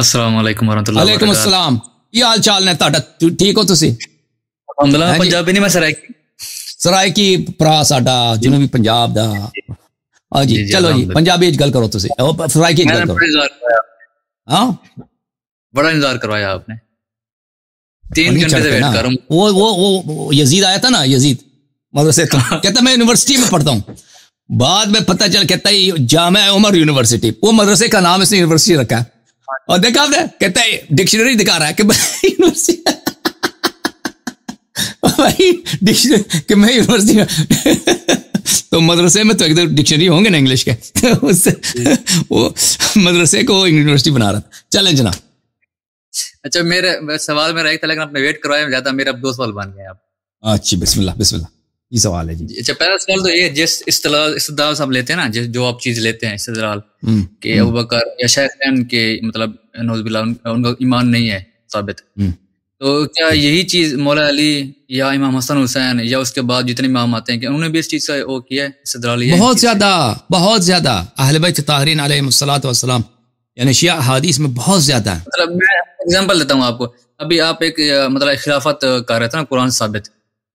السلام علیکم ورحمۃ اللہ وعلیکم السلام کی حال چال نے تاڈا ٹھیک ہو تسی الحمدللہ ہاں جی۔ پنجابی نہیں میں سرائیکی سرائیکی پرا ساڈا جنوبی جی۔ پنجاب دا ہاں جی, جی، چلو جی پنجابی وچ گل کرو تسی او سرائیکی گل کرو ہاں بڑا انتظار کروایا آپ نے تین گھنٹے سے ویٹ کروں وہ وہ یزید آیا تھا نا یزید مدرسے تو ہاں۔ کہتا میں یونیورسٹی میں پڑھتا ہوں بعد میں پتہ چل کہتا ہی جامعہ عمر یونیورسٹی وہ مدرسے کا نام اس نے یونیورسٹی رکھا ہے اور دیکھا کہتا ہے ڈکشنری دکھا رہا ہے کہ میں میں یونیورسٹی تو مدرسے میں تو ایک دم ڈکشنری ہوں گے نا انگلش کے وہ مدرسے کو یونیورسٹی بنا رہا تھا چلیں جناب اچھا میرے سوال میرا ایک تھا لیکن آپ نے ویٹ کروایا زیادہ میرے اب دو سوال بن گئے آپ اچھی بسم اللہ بسم اللہ یہ سوال ہے جی اچھا پہلا سوال تو یہ جس استدلال صاحب لیتے ہیں نا جس جو آپ چیز لیتے ہیں استدلال کہ ابو بکر یا شیخ خان کے مطلب نوز بلا ان کا ایمان نہیں ہے ثابت تو کیا یہی چیز مولا علی یا امام حسن حسین یا اس کے بعد جتنے امام آتے ہیں کہ انہوں نے بھی اس چیز کا وہ کیا ہے استدلال بہت زیادہ بہت زیادہ اہل بیت طاہرین علیہ الصلوۃ والسلام یعنی شیعہ حدیث میں بہت زیادہ ہے مطلب میں ایگزامپل دیتا ہوں آپ کو ابھی آپ ایک مطلب خلافت کر رہے تھے نا قرآن ثابت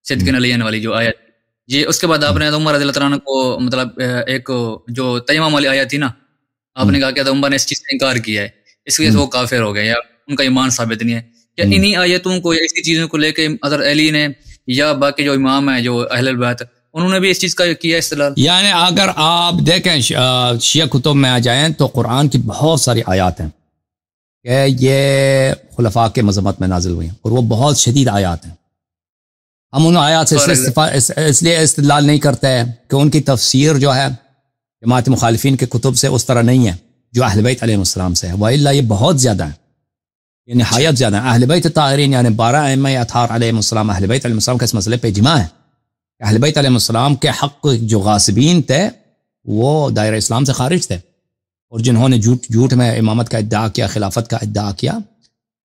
صدقن علی والی جو آیت جی اس کے بعد آپ نے عمر رضی اللہ تعالیٰ کو مطلب ایک جو تیمم والی آیا تھی نا آپ نے کہا کہ عمر نے اس چیز سے انکار کیا ہے اس وجہ سے وہ کافر ہو گئے یا ان کا ایمان ثابت نہیں ہے یا انہی آیتوں کو یا اسی چیزوں کو لے کے اظہر علی نے یا باقی جو امام ہیں جو اہل البیت انہوں نے بھی اس چیز کا کیا استعلال یعنی اگر آپ دیکھیں شیعہ کتب میں آ جائیں تو قرآن کی بہت ساری آیات ہیں کہ یہ خلفاء کے مذمت میں نازل ہوئی ہیں اور وہ بہت شدید آیات ہیں ہم ان آیات سے اس لیے استدلال نہیں کرتے ہیں کہ ان کی تفسیر جو ہے جماعت مخالفین کے کتب سے اس طرح نہیں ہے جو اہل بیت علیہ السلام سے ہے وہ اللہ یہ بہت زیادہ ہے یہ نہایت زیادہ اہل بیت تاہرین یعنی بارہ ایم اطہار علیہ السلام اہل بیت علیہ السلام کے اس مسئلے پہ جمع ہے اہل بیت علیہ السلام کے حق جو غاسبین تھے وہ دائرہ اسلام سے خارج تھے اور جنہوں نے جھوٹ جھوٹ میں امامت کا ادعا کیا خلافت کا ادعا کیا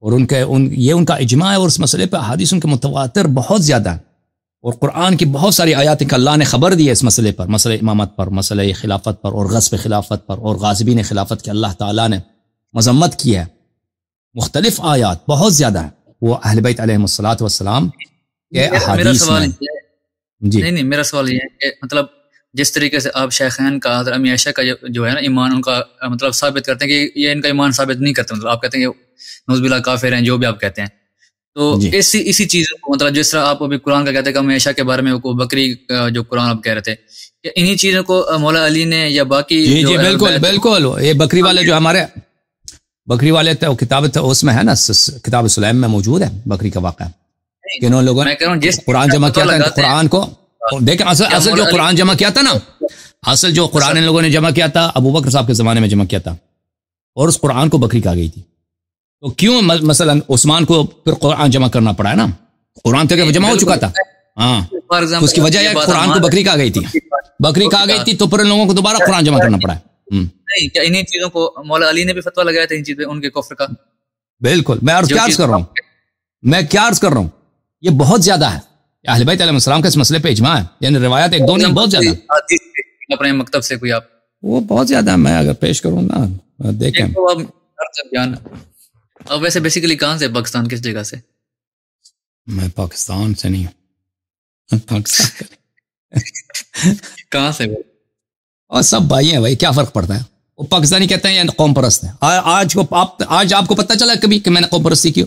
اور ان کے ان یہ ان کا اجماع ہے اور اس مسئلے پہ احادیث ان کے متواتر بہت زیادہ ہیں اور قرآن کی بہت ساری آیات کا اللہ نے خبر دی ہے اس مسئلے پر مسئلہ امامت پر مسئلہ خلافت پر اور غصب خلافت پر اور غازبین خلافت کے اللہ تعالیٰ نے مذمت کی ہے مختلف آیات بہت زیادہ ہیں وہ اہل بیت علیہ اہلبۃ وسلام جی نہیں نہیں میرا سوال یہ ہے کہ مطلب جس طریقے سے آپ شیخین کا حضرت امی عائشہ کا جو ہے نا ایمان ان کا مطلب ثابت کرتے ہیں کہ یہ ان کا ایمان ثابت نہیں کرتے مطلب آپ کہتے ہیں کہ نوز بلا کافر ہیں جو بھی آپ کہتے ہیں تو جی اسی اسی چیز کو مطلب جس طرح آپ ابھی قرآن کا کہتے ہیں کہ امی عائشہ کے بارے میں بکری جو قرآن آپ کہہ رہے تھے کہ انہی چیزوں کو مولا علی نے یا باقی جی جی بالکل بالکل یہ بکری والے جو ہمارے بکری والے تھے کتاب اس میں ہے نا کتاب سلیم میں موجود ہے بکری کا واقعہ کہ انہوں لوگوں نے قرآن جمع کیا تھا قرآن کو دیکھیں اصل اصل جو قرآن جمع کیا تھا نا اصل جو قرآن اچھا۔ ان لوگوں نے جمع کیا تھا ابو بکر صاحب کے زمانے میں جمع کیا تھا اور اس قرآن کو بکری کہا گئی تھی تو کیوں مثلا عثمان کو پھر قرآن جمع کرنا پڑا ہے نا قرآن تو جمع ہو چکا تھا ہاں اس کی وجہ ہے قرآن کو بکری کہا گئی تھی بکری کہا گئی تھی تو پھر ان لوگوں کو دوبارہ قرآن جمع کرنا پڑا انہیں چیزوں کو مولانا لگایا تھا بالکل میں کیا عرض کر رہا ہوں یہ بہت زیادہ ہے اہل بیت علیہ السلام کا اس مسئلے پہ اجماع ہے یعنی روایات ایک دو نہیں بہت زیادہ اپنے مکتب سے کوئی آپ وہ بہت زیادہ میں اگر پیش کروں نا دیکھیں اب ویسے بیسیکلی کہاں سے پاکستان کس جگہ سے میں پاکستان سے نہیں ہوں پاکستان کہاں سے اور سب بھائی ہیں بھائی کیا فرق پڑتا ہے وہ پاکستانی کہتے ہیں یا قوم پرست ہے آج کو آپ آج آپ کو پتہ چلا کبھی کہ میں نے قوم پرستی کیوں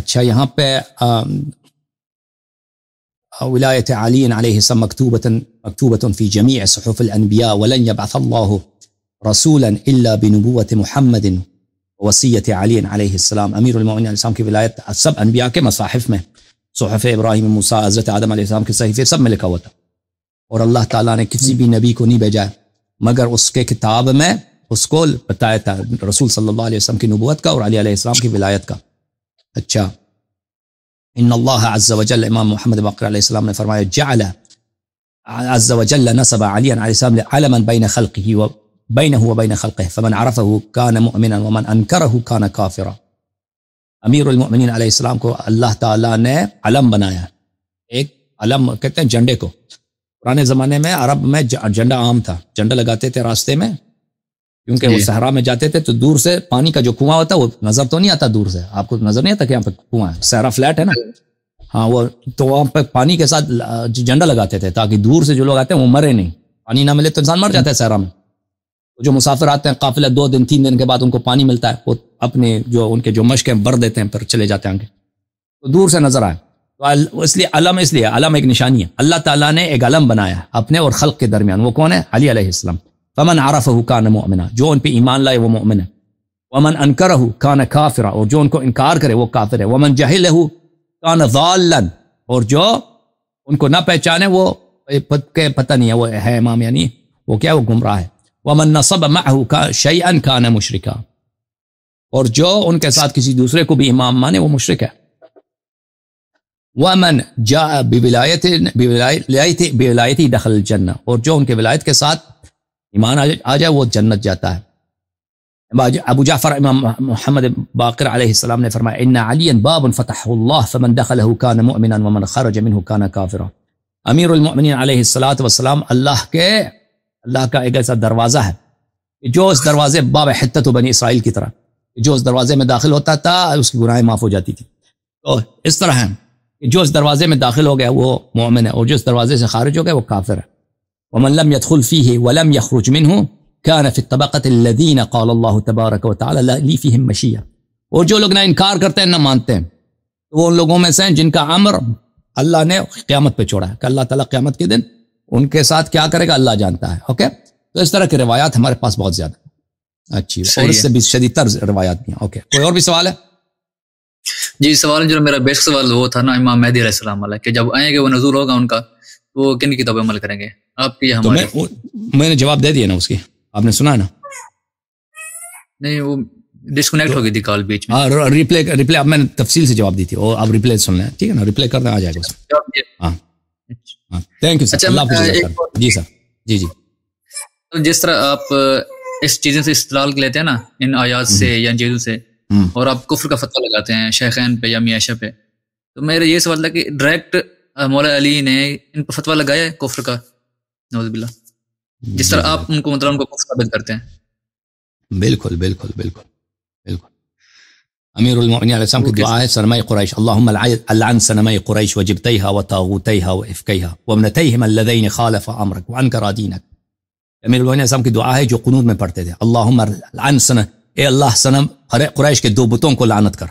اچھا یہاں پہ ولایت علی علیہ مکتوبۃ مکتوبۃ فی صحف السلم صحیح وَََََََََََ اللہ ببوت محمد وسييت علی علیہ السلام امیر امی علیہ السلام کی ولایت سب انبیاء کے مصاحف میں صحف ابراہیم مسا حضرت آدم علیہ السلام کے صحیفے سب میں لکھا ہوا تھا اور اللہ تعالیٰ نے کسی بھی نبی کو نہیں بھیجا مگر اس کے کتاب میں اس کو بتایا تھا رسول صلی اللہ علیہ وسلم کی نبوت کا اور علی علیہ السلام کی ولایت کا اچھا ان اللہ عز و جل امام محمد باقر علیہ السلام نے فرمایا جعل عز و جل نصب علی علیہ السلام لعلما بین خلقه و بینه و بین خلقه فمن عرفه کان مؤمنا ومن انکره کان کافرا امیر المؤمنین علیہ السلام کو اللہ تعالیٰ نے علم بنایا ایک علم کہتے ہیں جنڈے کو پرانے زمانے میں عرب میں جنڈا عام تھا جنڈا لگاتے تھے راستے میں کیونکہ وہ جی۔ صحرا میں جاتے تھے تو دور سے پانی کا جو کنواں ہوتا ہے وہ نظر تو نہیں آتا دور سے آپ کو نظر نہیں آتا کہ یہاں پہ کنواں ہے صحرا فلیٹ ہے نا ہاں وہ تو وہاں پہ پانی کے ساتھ جنڈا لگاتے تھے تاکہ دور سے جو لوگ آتے ہیں وہ مرے نہیں پانی نہ ملے تو انسان مر جاتا ہے صحرا میں جو مسافر آتے ہیں قافلہ دو دن تین دن کے بعد ان کو پانی ملتا ہے وہ اپنے جو ان کے جو مشق ہیں بھر دیتے ہیں پھر چلے جاتے ہیں تو دور سے نظر آئے تو اس لیے علم اس لیے علم ایک نشانی ہے اللہ تعالیٰ نے ایک علم بنایا اپنے اور خلق کے درمیان وہ کون ہے علی علیہ السلام فمن عرف ہو کان مومنا جو ان پہ ایمان لائے وہ مومن ہے ومن انکر ہو کان کافرا اور جو ان کو انکار کرے وہ کافر ہے ومن جہل ہو کان ضال اور جو ان کو نہ پہچانے وہ پتہ نہیں ہے وہ ہے امام یعنی وہ کیا وہ گمراہ ہے ومن نصب کا شعی کان مشرقہ اور جو ان کے ساتھ کسی دوسرے کو بھی امام مانے وہ مشرق ہے ومن بولایت دخل جن اور جو ان کے ولایت کے ساتھ ایمان آ جائے وہ جنت جاتا ہے ابو جعفر امام محمد باقر علیہ السلام نے فرمایا ان علی باب الفتح اللہ فمن ومن خرج منه كان کافر امیر المؤمنین علیہ الصلات وسلام اللہ کے اللہ کا ایک ایسا دروازہ ہے جو اس دروازے باب حتت و بنی اسرائیل کی طرح جو اس دروازے میں داخل ہوتا تھا اس کی گناہیں معاف ہو جاتی تھی تو اس طرح ہے کہ جو اس دروازے میں داخل ہو گیا وہ مومن ہے اور جو اس دروازے سے خارج ہو گیا وہ کافر ہے ومن لم يدخل فيه ولم يخرج منه كان في الذين قال الله تبارك وتعالى لا لي فيهم نہ اور جو لوگ نہ انکار کرتے ہیں نہ مانتے ہیں تو وہ ان لوگوں میں سے ہیں جن کا امر اللہ نے قیامت پہ چھوڑا ہے کہ اللہ تعالیٰ قیامت کے دن ان کے ساتھ کیا کرے گا اللہ جانتا ہے اوکے تو اس طرح کی روایات ہمارے پاس بہت زیادہ اچھی اور اس سے بھی شدید روایات بھی ہیں اوکے کوئی اور بھی سوال ہے جی سوال جو میرا بیسٹ سوال وہ تھا نا امام مہدی علیہ السلام علیہ کہ جب آئیں گے وہ نظور ہوگا ان کا وہ کن کتابیں عمل کریں گے آپ کی ہمارے میں نے جواب دے دیا نا اس کی آپ نے سنا نا نہیں وہ ڈسکونیکٹ ہو گئی تھی کال بیچ میں ریپلے ہاں، ریپلے اب میں نے تفصیل سے جواب دی تھی آپ ریپلے سن لیں ٹھیک ہے نا ریپلے کر دیں آ جائے گا تھینک یو سر اللہ حافظ جی سر جی جی تو جس طرح آپ اس چیزیں سے استلال لیتے ہیں نا ان آیات سے یا ان چیزوں سے اور آپ کفر کا فتح لگاتے ہیں شیخین پہ یا میاشا پہ تو میرا یہ سوال تھا کہ ڈائریکٹ مولا علی نے ان پہ فتویٰ لگایا ہے کفر کا نوز جس طرح جی۔ آپ ان مطلب ان کو کو مطلب ثابت کرتے ہیں بالکل بالکل بالکل بالکل امیر امیر المؤمنین علیہ علیہ السلام السلام کی کی دعا دعا ہے ہے سرمائی قریش قریش العن وجبتیها وطاغوتیها وافکیها اللذین خالف امرک وانکر جو قنون میں پڑھتے تھے اللہ اے سنم قریش کے دو بتوں کو لعنت کر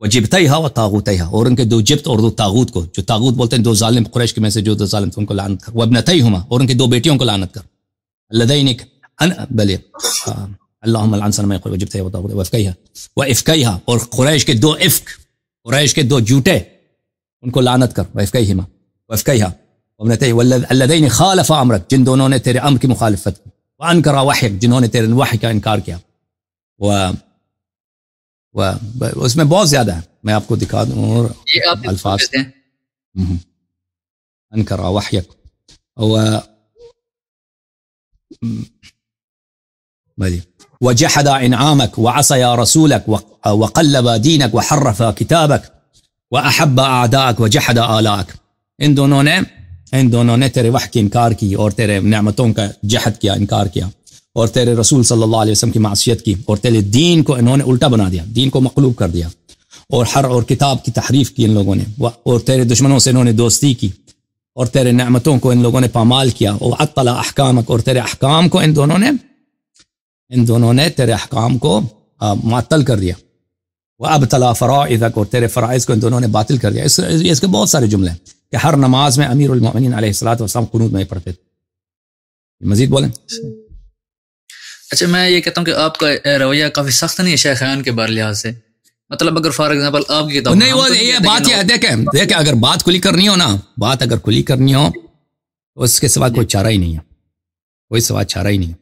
وجبتيها وطاغوتيها اورنك دو جبت اور دو طاغوت کو جو طاغوت بولتے ہیں دو ظالم قریش کے میں سے جو دو ظالم تھے ان کو لعنت کر وابنتيهما اورنك دو بیٹیوں کو لعنت کر لدينك انا بلی آه، اللهم العن سنما يقول وجبتيها وطاغوتيها وافكيها وافكيها اور قریش کے دو افك قریش کے دو جوتے ان کو لعنت کر وافكيهما وافكيها وابنتيه والذين خالف امرك جن دونوں نے تیرے امر کی مخالفت کی وانكر وحي جنہوں نے تیرے وحی کا انکار کیا و उसमें बहुत ज्यादा है मैं आपको दिखा दूँ अल्फाज अन करा वाह وجحد إنعامك وعصي رسولك وقلب دينك وحرف كتابك وأحب أعدائك وجحد آلائك إن دونوں نے إن دونوں نے تیرے وحق کی انکار کی اور تیرے نعمتوں کا جحد کیا انکار کیا اور تیرے رسول صلی اللہ علیہ وسلم کی معصیت کی اور تیرے دین کو انہوں نے الٹا بنا دیا دین کو مقلوب کر دیا اور ہر اور کتاب کی تحریف کی ان لوگوں نے اور تیرے دشمنوں سے انہوں نے دوستی کی اور تیرے نعمتوں کو ان لوگوں نے پامال کیا اور تلا احکام اور تیرے احکام کو ان دونوں نے ان دونوں نے تیرے احکام کو معطل کر دیا وہ اب تلا اور تیرے فرائض کو ان دونوں نے باطل کر دیا اس اس کے بہت سارے جملے ہیں کہ ہر نماز میں امیر المعین علیہ السلاۃ والسلام قنوط میں پڑھتے تھے مزید بولیں اچھا میں یہ کہتا ہوں کہ آپ کا رویہ کافی سخت نہیں ہے شیخان کے بارے سے مطلب اگر فار ایگزامپل آپ کی کتاب نہیں وہ یہ یہ بات دیکھیں دیکھیں اگر بات کھلی کرنی ہو نا بات اگر کھلی کرنی ہو تو اس کے سوا جی۔ کوئی چارہ ہی نہیں ہے کوئی سوا چارہ ہی نہیں ہے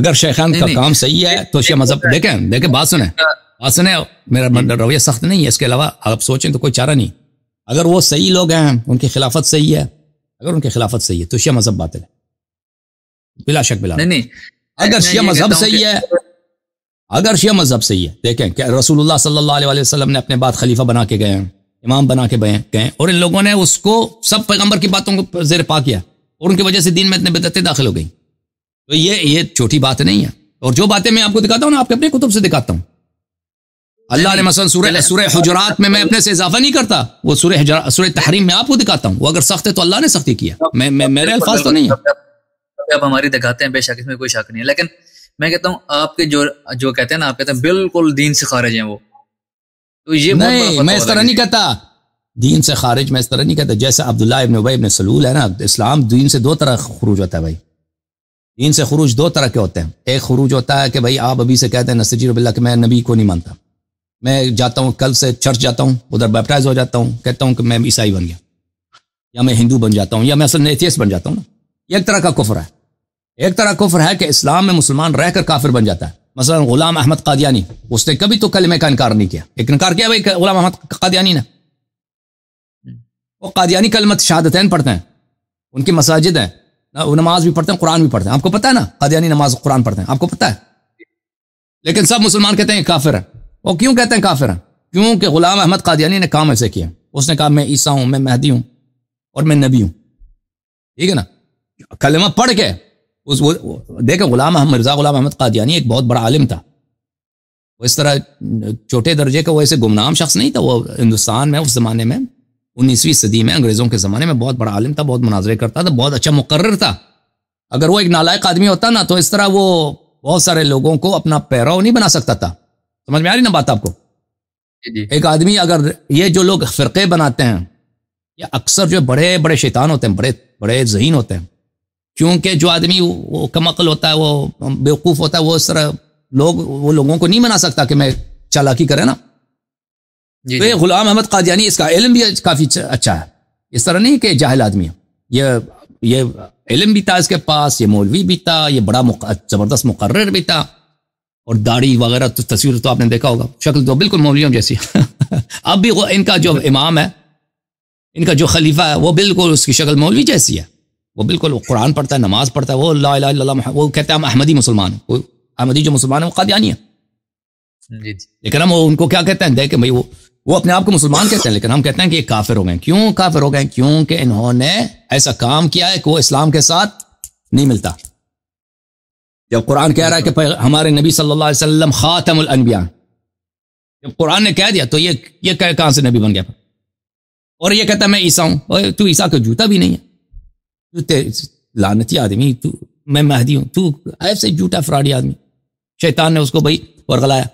اگر شیخ خان کا کام صحیح ہے تو شیخ مذہب دیکھیں دیکھیں بات سنیں ہاں۔ بات سنیں میرا جی۔ مطلب رویہ سخت نہیں ہے اس کے علاوہ آپ سوچیں تو کوئی چارہ نہیں اگر وہ صحیح لوگ ہیں ان کی خلافت صحیح ہے اگر ان کی خلافت صحیح ہے تو شیخ مذہب بات ہے بلا شک بلا نہیں نہیں اگر شیعہ مذہب صحیح ہے اگر شیعہ مذہب صحیح ہے دیکھیں کہ رسول اللہ صلی اللہ علیہ وسلم نے اپنے بات خلیفہ بنا کے گئے ہیں امام بنا کے اور ان لوگوں نے اس کو سب پیغمبر کی باتوں کو زیر پا کیا اور ان کی وجہ سے دین میں اتنے بدتیں داخل ہو گئیں تو یہ یہ چھوٹی بات نہیں ہے اور جو باتیں میں آپ کو دکھاتا ہوں نا آپ کے اپنے کتب سے دکھاتا ہوں اللہ نے مثلا سورہ سورہ حجرات میں میں اپنے سے اضافہ نہیں کرتا وہ سورہ سورہ تحریم میں آپ کو دکھاتا ہوں وہ اگر سخت ہے تو اللہ نے سختی کیا میں میرے الفاظ تو نہیں ہے آپ ہماری دکھاتے ہیں بے شک اس میں کوئی شک نہیں ہے لیکن میں کہتا ہوں آپ کے جو جو کہتے ہیں نا آپ کہتے ہیں بالکل دین سے خارج ہیں وہ تو یہ میں اس طرح نہیں کہتا دین سے خارج میں اس طرح نہیں کہتا جیسے عبداللہ ابن ابن سلول ہے نا اسلام دین سے دو طرح خروج ہوتا ہے بھائی دین سے خروج دو طرح کے ہوتے ہیں ایک خروج ہوتا ہے کہ بھائی آپ ابھی سے کہتے ہیں جی رب اللہ کہ میں نبی کو نہیں مانتا میں جاتا ہوں کل سے چرچ جاتا ہوں ادھر بیپٹائز ہو جاتا ہوں کہتا ہوں کہ میں عیسائی بن گیا یا میں ہندو بن جاتا ہوں یا میں اصل نیتھیس بن جاتا ہوں نا یہ ایک طرح کا کفر ہے ایک طرح کفر ہے کہ اسلام میں مسلمان رہ کر کافر بن جاتا ہے مثلا غلام احمد قادیانی اس نے کبھی تو کا انکار نہیں کیا ایک انکار کیا بھائی غلام احمد قادیانی قادیانی نے وہ کلمت شہادتین پڑھتے ہیں ہیں ان کی مساجد نماز بھی پڑھتے ہیں قرآن بھی پڑھتے ہیں آپ کو پتا ہے نا قادیانی نماز قرآن پڑھتے ہیں آپ کو پتا ہے لیکن سب مسلمان کہتے ہیں کافر ہیں وہ کیوں کہتے ہیں کافر ہیں کیوں کہ غلام احمد قادیانی نے کام ایسے کیا اس نے کہا میں عیسیٰ ہوں میں مہدی ہوں اور میں نبی ہوں ٹھیک ہے نا کلمہ پڑھ کے اس وہ دیکھیں غلام احمد مرزا غلام احمد قادیانی ایک بہت بڑا عالم تھا وہ اس طرح چھوٹے درجے کا وہ ایسے گمنام شخص نہیں تھا وہ ہندوستان میں اس زمانے میں انیسویں صدی میں انگریزوں کے زمانے میں بہت بڑا عالم تھا بہت مناظر کرتا تھا بہت اچھا مقرر تھا اگر وہ ایک نالائق آدمی ہوتا نا تو اس طرح وہ بہت سارے لوگوں کو اپنا پیراؤ نہیں بنا سکتا تھا سمجھ میں آ رہی نا بات آپ کو جی، جی۔ ایک آدمی اگر یہ جو لوگ فرقے بناتے ہیں یا اکثر جو بڑے بڑے شیطان ہوتے ہیں بڑے بڑے ذہین ہوتے ہیں کیونکہ جو آدمی وہ کم عقل ہوتا ہے وہ بیوقوف ہوتا ہے وہ اس طرح لوگ وہ لوگوں کو نہیں منا سکتا کہ میں چالاکی کرے نا جی, جی۔ غلام احمد قادیانی اس کا علم بھی کافی اچھا ہے اس طرح نہیں کہ جاہل آدمی یہ یہ علم بھی تھا اس کے پاس یہ مولوی بھی تھا یہ بڑا زبردست مقرر بھی تھا اور داڑھی وغیرہ تو تصویر تو آپ نے دیکھا ہوگا شکل تو بالکل مولویوں جیسی اب بھی ان کا جو امام ہے ان کا جو خلیفہ ہے وہ بالکل اس کی شکل مولوی جیسی ہے وہ بالکل وہ قرآن پڑھتا ہے نماز پڑھتا ہے وہ اللہ اللہ وہ کہتے ہیں ہم احمدی مسلمان ہیں وہ احمدی جو مسلمان ہیں وہ قادیانی ہیں جی جی لیکن ہم وہ ان کو کیا کہتے ہیں دے کہ بھائی وہ وہ اپنے آپ کو مسلمان کہتے ہیں لیکن ہم کہتے ہیں کہ یہ کافر ہو گئے کیوں کافر ہو گئے کیوں کہ انہوں نے ایسا کام کیا ہے کہ وہ اسلام کے ساتھ نہیں ملتا جب قرآن کہہ رہا ہے کہ ہمارے نبی صلی اللہ علیہ وسلم خاتم الانبیاء جب قرآن نے کہہ دیا تو یہ یہ کہاں سے نبی بن گیا اور یہ کہتا ہے میں عیسیٰ ہوں تو عیسا کا جوتا بھی نہیں ہے لانتی آدمی تو میں مہدی ہوں تو ایسے جھوٹا فراڈی آدمی شیطان نے اس کو بھائی اور گلایا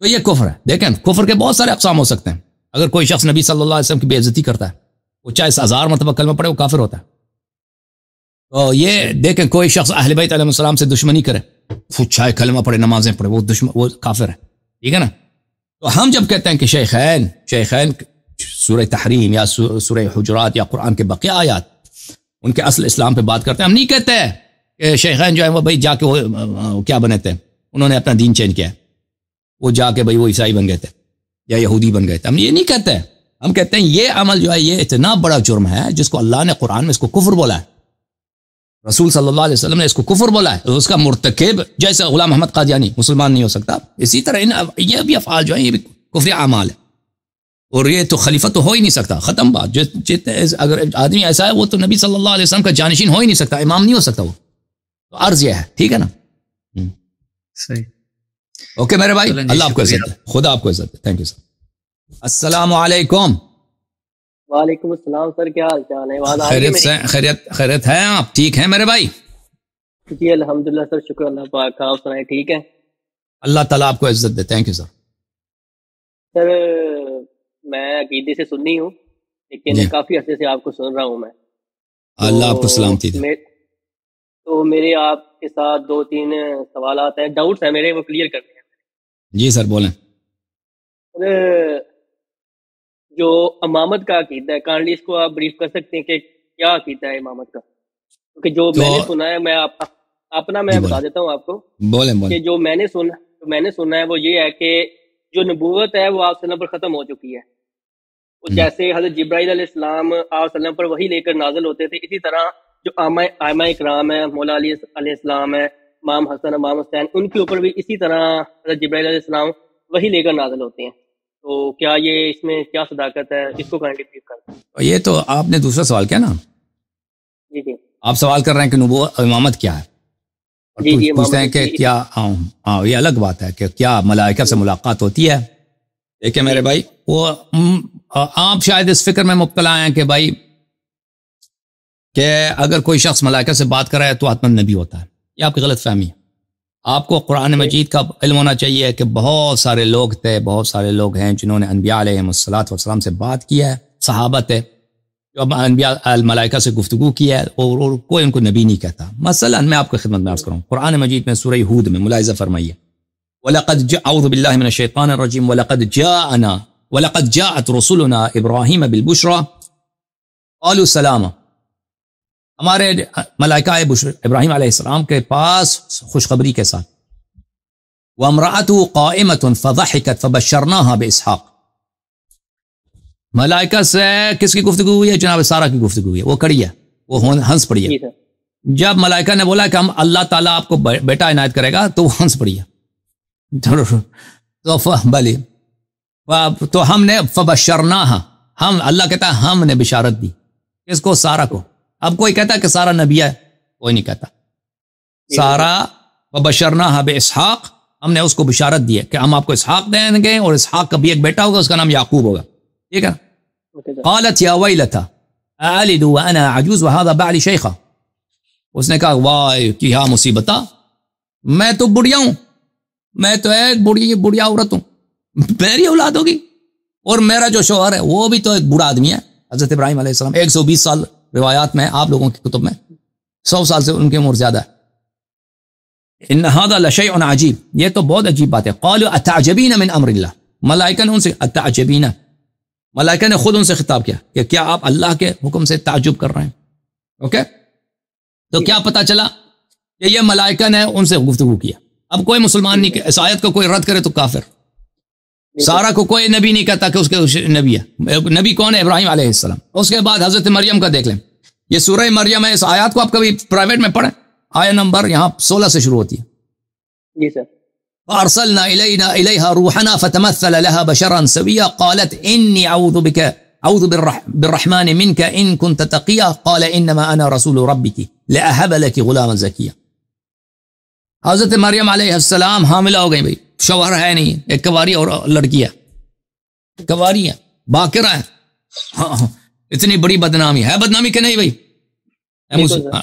تو یہ کفر ہے دیکھیں کفر کے بہت سارے اقسام ہو سکتے ہیں اگر کوئی شخص نبی صلی اللہ علیہ وسلم کی بے عزتی کرتا ہے وہ چاہے ہزار مرتبہ کلمہ پڑے وہ کافر ہوتا ہے تو یہ دیکھیں کوئی شخص اہل بیت علیہ السلام سے دشمنی کرے وہ چاہے کلمہ پڑھے نمازیں پڑھے وہ دشمن وہ کافر ہے ٹھیک ہے نا تو ہم جب کہتے ہیں کہ شیخین شیخین سورہ تحریم یا سورہ حجرات یا قرآن کے بقیہ آیات ان کے اصل اسلام پہ بات کرتے ہیں ہم نہیں کہتے کہ شیخین جو ہیں وہ بھائی جا کے وہ کیا بنے تھے انہوں نے اپنا دین چینج کیا ہے وہ جا کے بھائی وہ عیسائی بن گئے تھے یا یہودی بن گئے تھے ہم یہ نہیں کہتے ہم کہتے ہیں یہ عمل جو ہے یہ اتنا بڑا جرم ہے جس کو اللہ نے قرآن میں اس کو کفر بولا ہے رسول صلی اللہ علیہ وسلم نے اس کو کفر بولا ہے اس کا مرتکب جیسے غلام محمد قادیانی مسلمان نہیں ہو سکتا اسی طرح یہ بھی افعال جو ہے یہ بھی کفر اعمال ہے اور یہ تو خلیفہ تو ہو ہی نہیں سکتا ختم بات جو جتنے اگر آدمی ایسا ہے وہ تو نبی صلی اللہ علیہ وسلم کا جانشین ہو ہی نہیں سکتا امام نہیں ہو سکتا وہ تو عرض یہ ہے ٹھیک ہے نا صحیح اوکے میرے بھائی جی، اللہ آپ کو عزت خدا آپ کو عزت تھینک یو سر السلام علیکم وعلیکم السلام سر کیا حال چال ہے خیریت خیریت آپ ٹھیک ہیں میرے بھائی جی الحمد للہ سر شکر اللہ پاک آپ ٹھیک ہے اللہ تعالیٰ آپ کو عزت دے تھینک یو سر سر میں عقیدے سے سننی ہوں لیکن جی۔ کافی عرصے سے آپ کو سن رہا ہوں میں اللہ آپ کو تو میرے آپ کے ساتھ دو تین سوالات ہیں ڈاؤٹس ہیں میرے وہ کلیئر کرتے ہیں جی سر بولیں جو امامت کا عقیدہ ہے کانڈلی اس کو آپ بریف کر سکتے ہیں کہ کیا عقیدہ ہے امامت کا کیونکہ جو میں نے سنا ہے میں اپنا میں جی، بتا دیتا ہوں آپ کو کہ جو میں نے سنا میں نے سنا ہے وہ یہ ہے کہ جو نبوت ہے وہ آپ پر ختم ہو چکی ہے جیسے حضرت جبرائیل علیہ السلام آپ وسلم پر وہی لے کر نازل ہوتے تھے اسی طرح جو آئمہ اکرام ہے مولا علی علیہ السلام ہے امام حسن امام حسین ان کے اوپر بھی اسی طرح حضرت جبرائیل علیہ السلام وہی لے کر نازل ہوتے ہیں تو کیا یہ اس میں کیا صداقت ہے اس کو کرنے کی کر یہ تو آپ نے دوسرا سوال کیا نا جی جی آپ سوال کر رہے ہیں کہ نبو امامت کیا ہے جی، جی، پوچھتے ہیں کہ کیا ہاں،, ہاں یہ الگ بات ہے کہ کیا ملائکہ سے ملاقات ہوتی ہے دیکھیں میرے جی۔ بھائی وہ آپ شاید اس فکر میں مبتلا ہیں کہ بھائی کہ اگر کوئی شخص ملائکہ سے بات کر رہا ہے تو نبی ہوتا ہے یہ آپ کی غلط فہمی ہے آپ کو قرآن مجید کا علم ہونا چاہیے کہ بہت سارے لوگ تھے بہت سارے لوگ ہیں جنہوں نے انبیاء علیہ الصلاۃ والسلام سے بات کیا ہے صحابت ہے جو انبیاء الملائکہ سے گفتگو کیا ہے اور اور کوئی ان کو نبی نہیں کہتا مثلا میں آپ کی خدمت میں عرض کروں قرآن مجید میں سورہ ہود میں ملاحظہ فرمائیے ولاقد جاؤ بلّہ شیخان ولقط جا جَاءَنَا ولقد جاءت رسلنا ابراهيم بالبشرى قالوا سلاما ہمارے ملائکہ ابراہیم علیہ السلام کے پاس خوشخبری کے ساتھ وامرأته قائمة فضحكت فبشرناها بإسحاق ملائکہ سے کس کی گفتگو ہوئی ہے جناب سارا کی گفتگو ہوئی ہے وہ کڑی ہے وہ ہنس پڑی ہے جب ملائکہ نے بولا کہ ہم اللہ تعالیٰ آپ کو بیٹا عنایت کرے گا تو وہ ہنس پڑی ہے تو بلی تو ہم نے فبشرنا شرنا ہم اللہ کہتا ہے ہم نے بشارت دی اس کو سارا کو اب کوئی کہتا ہے کہ سارا نبی ہے کوئی نہیں کہتا سارا ببا شرنا ہے بے ہم نے اس کو بشارت دی ہے کہ ہم آپ کو اسحاق دیں گے اور اسحاق کا بھی ایک بیٹا ہوگا اس کا نام یعقوب ہوگا ٹھیک ہے قالت یا عجوز اس نے کہا وائے کیا مصیبتہ میں تو بڑھیا ہوں میں تو ایک بڑھیا بڑیا عورت ہوں میری اولاد ہوگی اور میرا جو شوہر ہے وہ بھی تو ایک برا آدمی ہے حضرت ابراہیم علیہ السلام ایک سو بیس سال روایات میں آپ لوگوں کی کتب میں سو سال سے ان کی عمر زیادہ ہے عجیب یہ تو بہت عجیب بات ہے اتعجبین من امر اللہ ملائکہ نے ان سے اتعجبین ملائکہ نے خود ان سے خطاب کیا کہ کیا آپ اللہ کے حکم سے تعجب کر رہے ہیں اوکے تو کیا پتا چلا کہ یہ ملائکہ نے ان سے گفتگو کیا اب کوئی مسلمان نہیں کہ اس آیت کو کوئی رد کرے تو کافر سارا کو کوئی نبی نہیں کہتا کہ اس کے نبی ہے نبی کون ہے ابراہیم علیہ السلام اس کے بعد حضرت مریم کا دیکھ لیں یہ سورہ مریم ہے اس آیات کو آپ کبھی پرائیویٹ میں پڑھیں آیا نمبر یہاں سولہ سے شروع ہوتی ہے جی سر فارسلنا الینا الیہا روحنا فتمثل لها بشرا سویا قالت انی اعوذ بک اعوذ بالرحمن منك ان كنت تقیا قال انما انا رسول ربك لاهب لك غلاما زکیا حضرت مریم علیہ السلام حاملہ ہو گئی بھئی شوہر ہے نہیں ایک کواری اور لڑکی ہے کواری ہے باقیہ ہے ہاں،, ہاں اتنی بڑی بدنامی ہے بدنامی کہ نہیں بھائی ہاں۔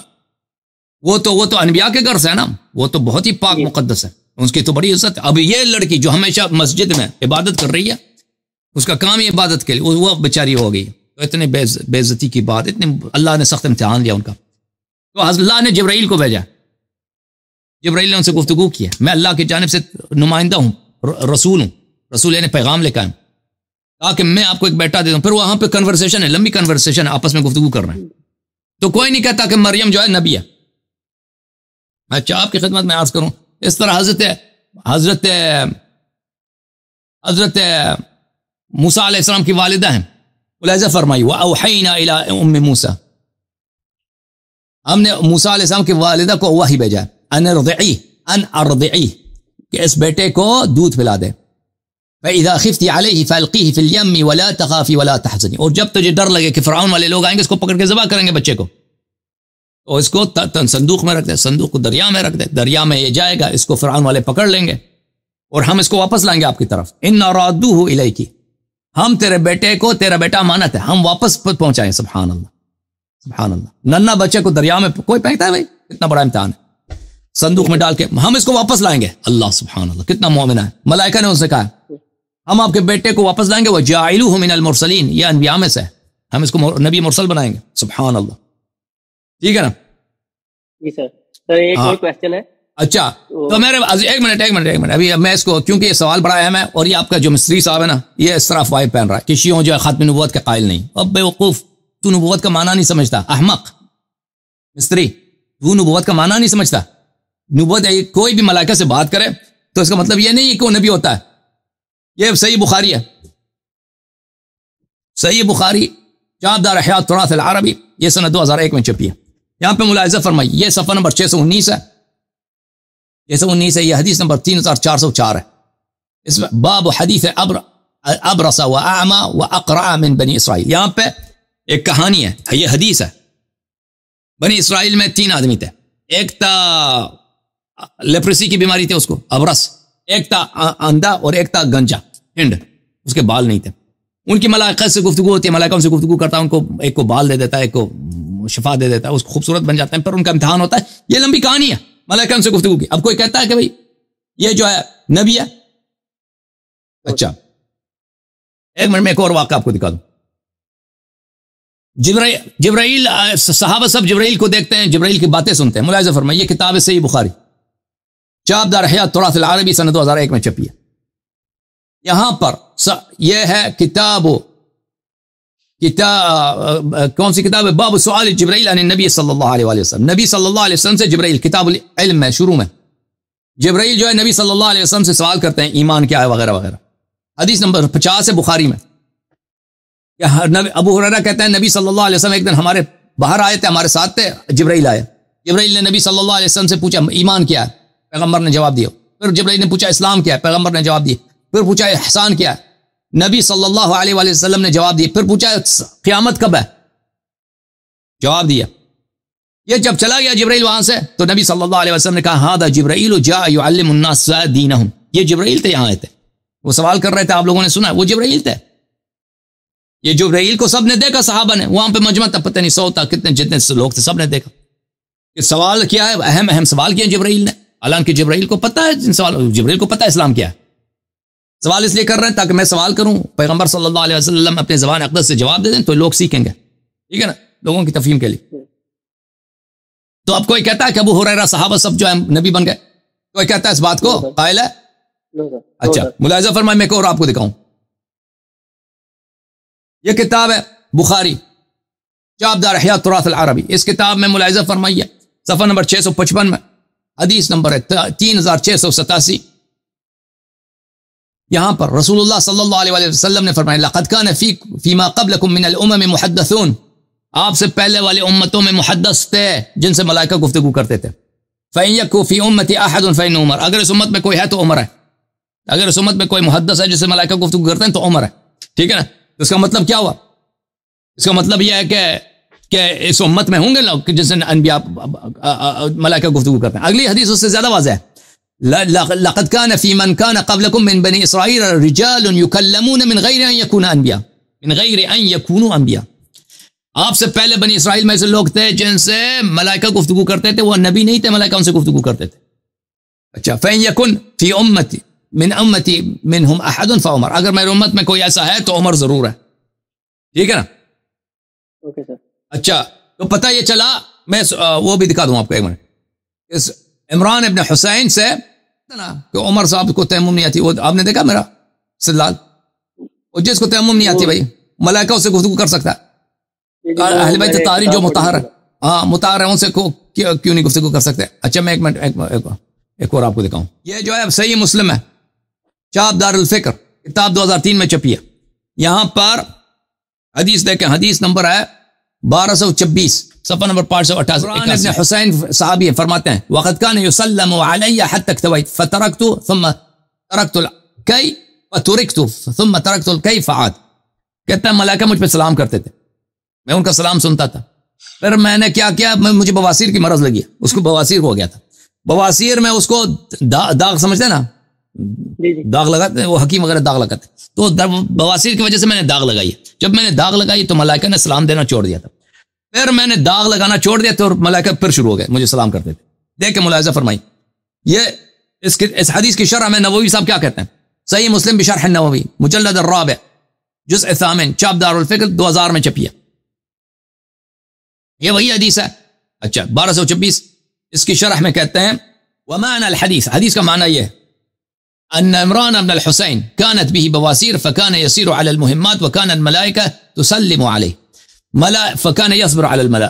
وہ تو وہ تو انبیاء کے گھر سے ہے نا وہ تو بہت ہی پاک جی۔ مقدس ہے اس کی تو بڑی عزت ہے اب یہ لڑکی جو ہمیشہ مسجد میں عبادت کر رہی ہے اس کا کام ہی عبادت کے لیے وہ بیچاری ہو گئی تو اتنے بے عزتی کی بات اتنی اللہ نے سخت امتحان لیا ان کا تو اللہ نے جبرائیل کو بھیجا جبرائیل نے ان سے گفتگو کی ہے میں اللہ کی جانب سے نمائندہ ہوں رسول ہوں رسول یعنی پیغام لے کر تاکہ میں آپ کو ایک بیٹا دے دوں پھر وہاں پہ کنورسیشن ہے لمبی کنورسیشن آپس میں گفتگو کر رہے ہیں تو کوئی نہیں کہتا کہ مریم جو ہے نبی ہے اچھا آپ کی خدمت میں عرض کروں اس طرح حضرت حضرت حضرت موسا علیہ السلام کی والدہ ہیں علیہ فرمائی ہوا اوہینا ام موسا ہم نے موسا علیہ السلام کی والدہ کو وہی بھیجا ہے ان ارضعی کہ اس بیٹے کو دودھ پلا دے دیں فِي الْيَمِّ وَلَا تَخَافِ وَلَا تَحْزَنِ اور جب تجھے ڈر لگے کہ فرعون والے لوگ آئیں گے اس کو پکڑ کے ذبح کریں گے بچے کو اس تن صندوق میں رکھ دے صندوق کو دریا میں رکھ دے دریا میں یہ جائے گا اس کو فرعون والے پکڑ لیں گے اور ہم اس کو واپس لائیں گے آپ کی طرف ان الیکی ہم تیرے بیٹے کو تیرا بیٹا مانت ہے ہم واپس پہنچائیں سبحان سبحان اللہ اللہ بچے کو دریا میں کوئی پھینکتا ہے بھائی اتنا بڑا امتحان ہے صندوق میں ڈال کے ہم اس کو واپس لائیں گے اللہ سبحان اللہ کتنا مومن ہے ملائکہ نے ان سے کہا ہم آپ کے بیٹے کو واپس لائیں گے وہ من المرسلین یہ انبیاء میں سے ہم اس کو نبی مرسل بنائیں گے سبحان اللہ ٹھیک ہے نا جی ہاں۔ اچھا تو میرے ایک ایک ایک منٹ منٹ منٹ ابھی میں اس کو کیونکہ یہ سوال بڑا اہم ہے اور یہ آپ کا جو مستری صاحب ہے نا یہ اس طرح پہن رہا ہے کہ جو ہے نبوت کے قائل نہیں اب بے وقوف تو نبوت کا معنی نہیں سمجھتا احمق مستری تو نبوت کا معنی نہیں سمجھتا نبوت ہے کوئی بھی ملائکہ سے بات کرے تو اس کا مطلب یہ نہیں کہ وہ نبی ہوتا ہے یہ صحیح بخاری ہے صحیح بخاری چاپ دار حیات تراث العربی یہ سنہ دو ہزار ایک میں چھپی ہے یہاں پہ ملاحظہ فرمائی یہ صفحہ نمبر چھ سو انیس ہے چھ سو انیس ہے یہ حدیث نمبر تین ہزار چار سو چار ہے اس میں باب حدیث ابر ابرسا و اعما و اقرا من بنی اسرائیل یہاں پہ ایک کہانی ہے یہ حدیث ہے بنی اسرائیل میں تین آدمی تھے ایک تھا لیپریسی کی بیماری تھی اس کو ابرس ایک تھا اندھا اور ایک تھا گنجا ہنڈ اس کے بال نہیں تھے ان کی ملائقہ سے گفتگو ہوتی ہے ان سے گفتگو کرتا ہے ان کو ایک کو بال دے دیتا ہے ایک کو شفا دے دیتا ہے اس کو خوبصورت بن جاتا ہے پر ان کا امتحان ہوتا ہے یہ لمبی کہانی ہے ان سے گفتگو کی اب کوئی کہتا ہے کہ بھائی یہ جو ہے نبی ہے اچھا ایک منٹ میں ایک اور واقعہ آپ کو دکھا دوں جبرائیل صحابہ سب جبرائیل کو دیکھتے ہیں جبرائیل کی باتیں سنتے ہیں ملاحظہ فرمائیے کتاب سے ہی بخاری جاب حیات تھوڑا سا عربی سن دو ہزار ایک میں چھپی ہے یہاں پر یہ ہے کتاب کتاب کون سی کتاب ہے باب جبرائیل عن نبی صلی اللہ علیہ وسلم نبی صلی اللہ علیہ وسلم سے جبرائیل کتاب العلم ہے شروع میں جبرائیل جو ہے نبی صلی اللہ علیہ وسلم سے سوال کرتے ہیں ایمان کیا ہے وغیرہ وغیرہ حدیث نمبر پچاس ہے بخاری میں ابو حرارہ کہتے ہیں نبی صلی اللہ علیہ وسلم ایک دن ہمارے باہر آئے تھے ہمارے ساتھ تھے جبرائیل آئے جبرائیل نے نبی صلی اللہ علیہ وسلم سے پوچھا ایمان کیا ہے پیغمبر نے جواب دیا پھر جبرائیل نے پوچھا اسلام کیا ہے پیغمبر نے جواب دیا پھر پوچھا احسان کیا ہے نبی صلی اللہ علیہ وآلہ وسلم نے جواب دیا پھر پوچھا قیامت کب ہے جواب دیا یہ جب چلا گیا جبرائیل وہاں سے تو نبی صلی اللہ علیہ وسلم نے کہا ہاں جبرائیل جبرائیل جا یعلم الناس دینہم یہ تھے تھے یہاں وہ سوال کر رہے تھے آپ لوگوں نے سنا وہ جبرائیل تھے یہ جبرائیل کو سب نے دیکھا صحابہ نے وہاں پہ مجمع تھا پتہ نہیں سو تھا کتنے جتنے لوگ تھے سب نے دیکھا کہ سوال کیا ہے اہم اہم سوال کیا جبرائیل نے حالانکہ جبرائیل کو پتا ہے سوال جبرائیل کو پتا ہے اسلام کیا ہے سوال اس لیے کر رہے ہیں تاکہ میں سوال کروں پیغمبر صلی اللہ علیہ وسلم اپنے زبان اقدس سے جواب دے دیں تو لوگ سیکھیں گے ٹھیک ہے نا لوگوں کی تفہیم کے لیے تو اب کوئی کہتا ہے کہ ابو ہو رہا سب جو ہے نبی بن گئے کوئی کہتا ہے اس بات کو قائل ہے اچھا ملازم فرمائے میں کو اور آپ کو دکھاؤں یہ کتاب ہے بخاری حیات العربی اس کتاب میں ملازم فرمائیے سفر نمبر چھ سو پچپن میں حدیث نمبر ہے تین ہزار چھ سو ستاسی یہاں پر رسول اللہ صلی اللہ علیہ وسلم نے فرمایا لقد کان فی فیما قبلکم من الامم محدثون آپ سے پہلے والے امتوں میں محدث تھے جن سے ملائکہ گفتگو کرتے تھے فین یکو فی امتی احد فین عمر اگر اس امت میں کوئی ہے تو عمر ہے اگر اس امت میں کوئی محدث ہے جس سے ملائکہ گفتگو کرتے ہیں تو عمر ہے ٹھیک ہے نا اس کا مطلب کیا ہوا اس کا مطلب یہ ہے کہ کہ اس امت میں ہوں گے لوگ جس نے انبیاء ملائکہ گفتگو کرتے ہیں اگلی حدیث اس سے زیادہ واضح ہے لقد كان في من كان قبلكم من بني اسرائيل رجال يكلمون من غير ان يكون انبياء من غير ان يكونوا انبياء آپ سے پہلے بنی اسرائیل میں سے لوگ تھے جن سے ملائکہ گفتگو کرتے تھے وہ نبی نہیں تھے ملائکہ ان سے گفتگو کرتے تھے اچھا فین یکن فی امتی من امتي منهم احد فعمر اگر میرے امت میں کوئی ایسا ہے تو عمر ضرور ہے ٹھیک ہے نا اوکے سر اچھا تو پتہ یہ چلا میں وہ بھی دکھا دوں آپ کو ایک منٹ اس عمران ابن حسین سے کہ عمر صاحب کو تیمم نہیں آتی وہ آپ نے دیکھا میرا سلال وہ جس کو تیمم نہیں آتی بھائی ملائکہ اسے گفتگو کر سکتا اہل بھائی تاریخ جو متحر ہاں متحر ہے ان سے کیوں نہیں گفتگو کر سکتے اچھا میں ایک منٹ ایک اور آپ کو دکھاؤں یہ جو ہے صحیح مسلم ہے چاپ دار الفکر کتاب دو ہزار تین میں چپی ہے یہاں پر حدیث دیکھیں حدیث نمبر ہے بارہ سو چبیس صفحہ نمبر پانچ سو اٹھاسی حسین صاحب فرماتے ہیں وقت کہتا ہے ملائکہ مجھ پہ سلام کرتے تھے میں ان کا سلام سنتا تھا پھر میں نے کیا کیا مجھے بواسیر کی مرض لگی اس کو بواسیر ہو گیا تھا بواسیر میں اس کو داغ سمجھتے نا جی، جی۔ داغ لگاتے ہیں وہ حکیم وغیرہ داغ لگاتے تو بواسیر کی وجہ سے میں نے داغ لگائی جب میں نے داغ لگائی تو ملائکہ نے سلام دینا چھوڑ دیا تھا پھر میں نے داغ لگانا چھوڑ دیا تھا اور ملائکہ پھر شروع ہو گئے مجھے سلام کرتے تھے دیکھ کے ملاحظہ فرمائی یہ اس, کی اس حدیث کی شرح میں نووی صاحب کیا کہتے ہیں صحیح مسلم بشرح نووی مجلد الرابع جس اثامن چاپ دار الفکر دو ہزار میں چپیا یہ وہی حدیث ہے اچھا بارہ سو چھبیس اس کی شرح میں کہتے ہیں ومان الحدیث حدیث کا معنی یہ ان عمران ابن الحسین کانت بھی بواسیر فکان یسیر علی المهمات وکان الملائکہ تسلم علیہ ملا فکان یسبر الملا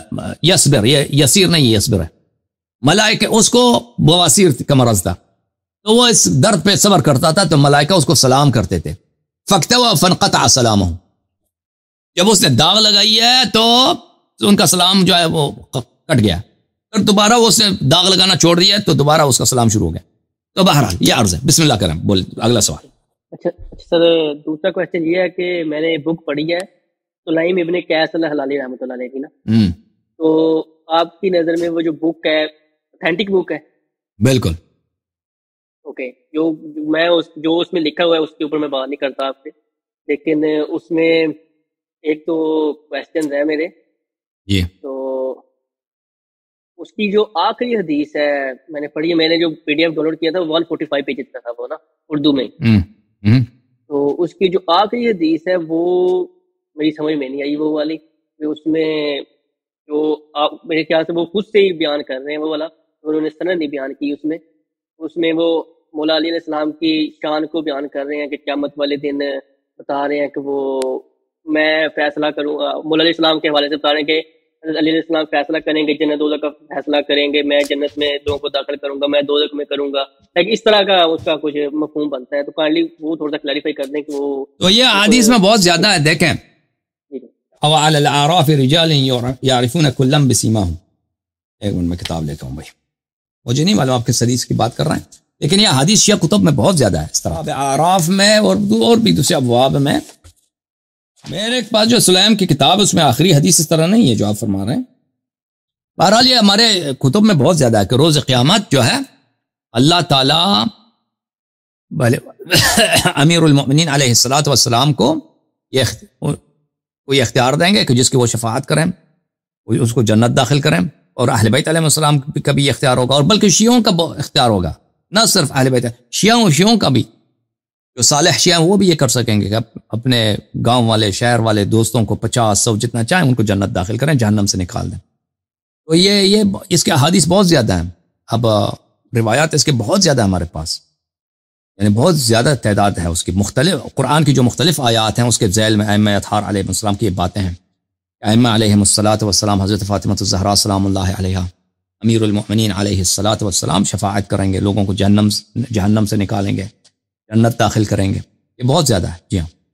یسبر یہ یسیر نہیں یسبر ہے ملائکہ اس کو بواسیر کا مرض تھا تو وہ اس درد پہ صبر کرتا تھا تو ملائکہ اس کو سلام کرتے تھے فقط و فنقت سلام جب اس نے داغ لگائی ہے تو ان کا سلام جو ہے وہ کٹ گیا پھر دوبارہ وہ اس نے داغ لگانا چھوڑ دیا تو دوبارہ اس کا سلام شروع ہو گیا تو بہرحال یہ عرض ہے بسم اللہ کرم بول اگلا سوال اچھا, اچھا سر دوسرا کوشچن یہ ہے کہ میں نے بک پڑھی ہے سلائم ابن قیس حلالی رحمۃ اللہ علیہ کی نا تو آپ کی نظر میں وہ جو بک ہے اتھینٹک بک ہے بالکل اوکے جو میں جو اس میں لکھا ہوا ہے اس کے اوپر میں بات نہیں کرتا آپ سے لیکن اس میں ایک تو کوشچن ہے میرے جی تو اس کی جو آخری حدیث ہے میں نے پڑھی ہے میں نے جو P D F download کیا تھا ون فورٹی فائیو پیجز کا تھا وہ نا اردو میں تو اس کی جو آخری حدیث ہے وہ میری سمجھ میں نہیں آئی وہ والی کہ اس میں جو آپ میرے خیال سے وہ خود سے ہی بیان کر رہے ہیں وہ والا انہوں نے نہیں بیان کی اس میں اس میں وہ مولا علی علیہ السلام کی شان کو بیان کر رہے ہیں کہ قیامت والے دن بتا رہے ہیں کہ وہ میں فیصلہ کروں گا مولا علیہ السلام کے حوالے سے بتا رہے ہیں کہ حضرت علیہ دو فیصلہ کریں گے میں جنت میں کو داخل کروں گا میں دو میں کروں گا لیکن اس طرح کا اس کا کچھ مفہوم بنتا ہے تو کائنڈلی وہ تھوڑا سا کلیریفائی کر دیں کہ وہ یہ میں بہت زیادہ ہے دیکھیں یعرفون کلا ہوں ایک منٹ میں کتاب لیتا ہوں بھائی مجھے نہیں معلوم آپ کے سدیس کی بات کر رہے ہیں لیکن یہ حدیث شیعہ کتب میں بہت زیادہ ہے اس طرح آراف میں اور اور بھی دوسرے ابواب میں میرے پاس جو اسلام کی کتاب ہے اس میں آخری حدیث اس طرح نہیں ہے جو آپ فرما رہے ہیں بہرحال یہ ہمارے کتب میں بہت زیادہ ہے کہ روز قیامت جو ہے اللہ تعالیٰ امیر المؤمنین علیہ السلاۃ والسلام کو کوئی اختیار دیں گے کہ جس کی وہ شفاعت کریں اس کو جنت داخل کریں اور اہل بیت علیہ السلام کا بھی اختیار ہوگا اور بلکہ شیعوں کا اختیار ہوگا نہ صرف اہل بیت شیعوں و کا بھی جو صالح شیعہ وہ بھی یہ کر سکیں گے کہ اپنے گاؤں والے شہر والے دوستوں کو پچاس سو جتنا چاہیں ان کو جنت داخل کریں جہنم سے نکال دیں تو یہ یہ اس کے احادیث بہت زیادہ ہیں اب روایات اس کے بہت زیادہ ہیں ہمارے پاس یعنی بہت زیادہ تعداد ہے اس کی مختلف قرآن کی جو مختلف آیات ہیں اس کے ذیل میں اطہار علیہ السلام کی یہ باتیں امہ علیہ السلاۃ والسلام حضرت فاطمۃ الزہرا سلام اللہ علیہ امیر المؤمنین علیہ الصلاۃ وسلام شفاعت کریں گے لوگوں کو جہنم جہنم سے نکالیں گے جنت داخل کریں گے یہ بہت زیادہ ہے جی ہاں